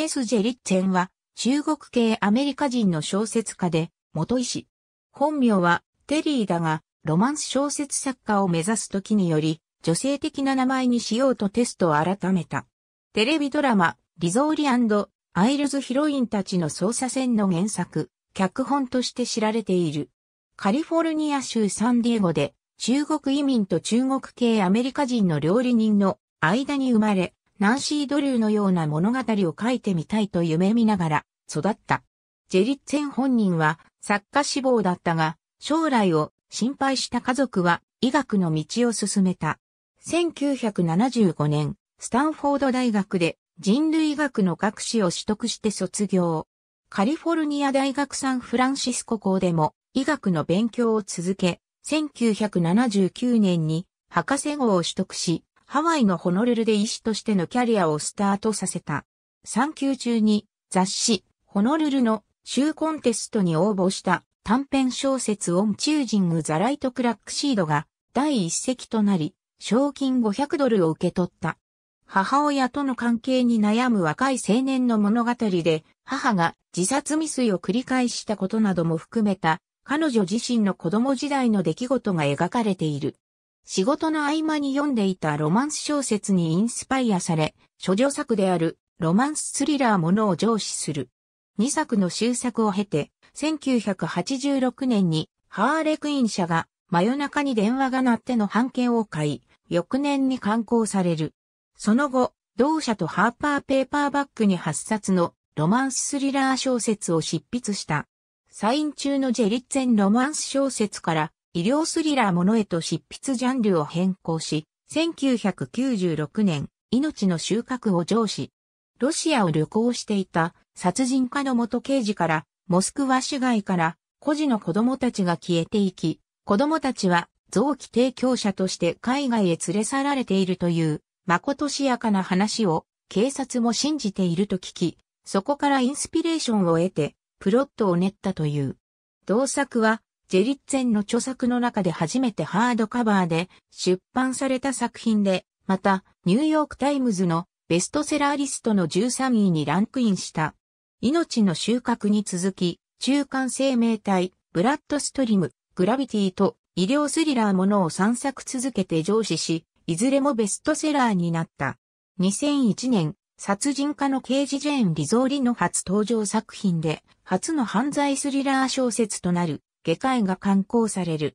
テス・ジェリッツェンは、中国系アメリカ人の小説家で、元医師。本名は、テリーだが、ロマンス小説作家を目指す時により、女性的な名前にしようとテストを改めた。テレビドラマ、リゾーリアイルズヒロインたちの捜査線の原作、脚本として知られている。カリフォルニア州サンディエゴで、中国移民と中国系アメリカ人の料理人の間に生まれ、ナンシー・ドリューのような物語を書いてみたいと夢見ながら育った。ジェリッツェン本人は作家志望だったが、将来を心配した家族は医学の道を進めた。1975年、スタンフォード大学で人類学の学士を取得して卒業。カリフォルニア大学サンフランシスコ校でも医学の勉強を続け、1979年に博士号を取得し、ハワイのホノルルで医師としてのキャリアをスタートさせた。産休中に雑誌ホノルルの州コンテストに応募した短編小説オンチュージング・ザ・ライト・クラック・シードが第一席となり、賞金500ドルを受け取った。母親との関係に悩む若い青年の物語で、母が自殺未遂を繰り返したことなども含めた、彼女自身の子供時代の出来事が描かれている。仕事の合間に読んでいたロマンス小説にインスパイアされ、諸女作であるロマンススリラーものを上司する。2作の終作を経て、1986年にハーレクイン社が真夜中に電話が鳴っての版権を買い、翌年に刊行される。その後、同社とハーパーペーパーバックに8冊のロマンススリラー小説を執筆した。サイン中のジェリッツェンロマンス小説から医療スリラーものへと執筆ジャンルを変更し、1996年、命の収穫を上司。ロシアを旅行していた殺人家の元刑事から、モスクワ市街から、孤児の子供たちが消えていき、子供たちは臓器提供者として海外へ連れ去られているという、まことしやかな話を警察も信じていると聞き、そこからインスピレーションを得て、プロットを練ったという。同作はジェリッツェンの著作の中で初めてハードカバーで出版された作品で、また、ニューヨークタイムズのベストセラーリストの13位にランクインした。命の収穫に続き、中間生命体、ブラッドストリム、グラビティと医療スリラーものを散策続けて上司し、いずれもベストセラーになった。2001年、殺人家の刑事ジェーン・リゾーリの初登場作品で、初の犯罪スリラー小説となる、下界が刊行される。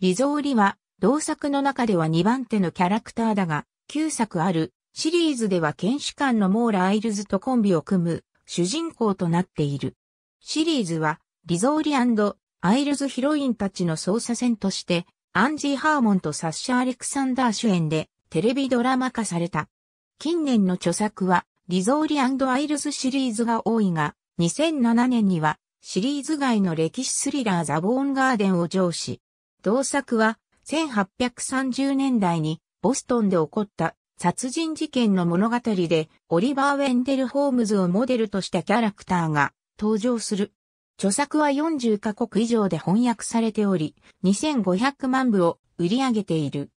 リゾーリは、同作の中では2番手のキャラクターだが、9作ある、シリーズでは検視官のモーラ・アイルズとコンビを組む、主人公となっている。シリーズは、リゾーリアイルズヒロインたちの捜査戦として、アンジー・ハーモンとサッシャ・アレクサンダー主演で、テレビドラマ化された。近年の著作は、リゾーリアイルズシリーズが多いが、2007年には、シリーズ外の歴史スリラーザ・ボーンガーデンを上司。同作は1830年代にボストンで起こった殺人事件の物語でオリバー・ウェンデル・ホームズをモデルとしたキャラクターが登場する。著作は40カ国以上で翻訳されており、2500万部を売り上げている。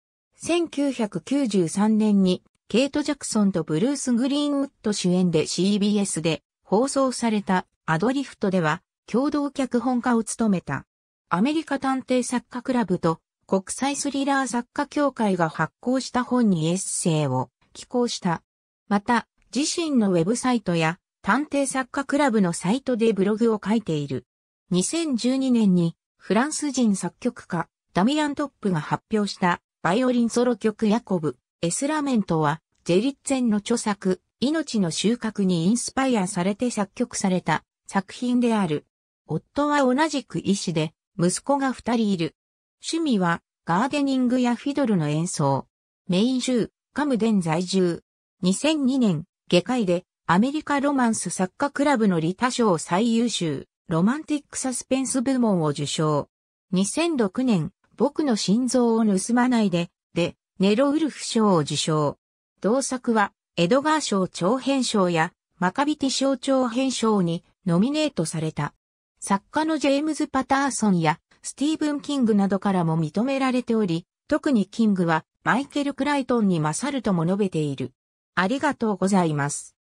1993年にケイト・ジャクソンとブルース・グリーンウッド主演で CBS で放送されたアドリフトでは共同脚本家を務めた。アメリカ探偵作家クラブと国際スリラー作家協会が発行した本にエッセイを寄稿した。また、自身のウェブサイトや探偵作家クラブのサイトでブログを書いている。2012年にフランス人作曲家ダミアン・トップが発表したバイオリンソロ曲ヤコブ、エスラメントはジェリッツェンの著作、命の収穫にインスパイアされて作曲された作品である。夫は同じく医師で、息子が二人いる。趣味は、ガーデニングやフィドルの演奏。メイン州、カムデン在住。2002年、下界で、アメリカロマンス作家クラブのリタ賞最優秀、ロマンティックサスペンス部門を受賞。2006年、僕の心臓を盗まないで、で、ネロウルフ賞を受賞。同作は、エドガー賞長編賞や、マカビティ賞長編賞にノミネートされた。作家のジェームズ・パターソンやスティーブン・キングなどからも認められており、特にキングはマイケル・クライトンに勝るとも述べている。ありがとうございます。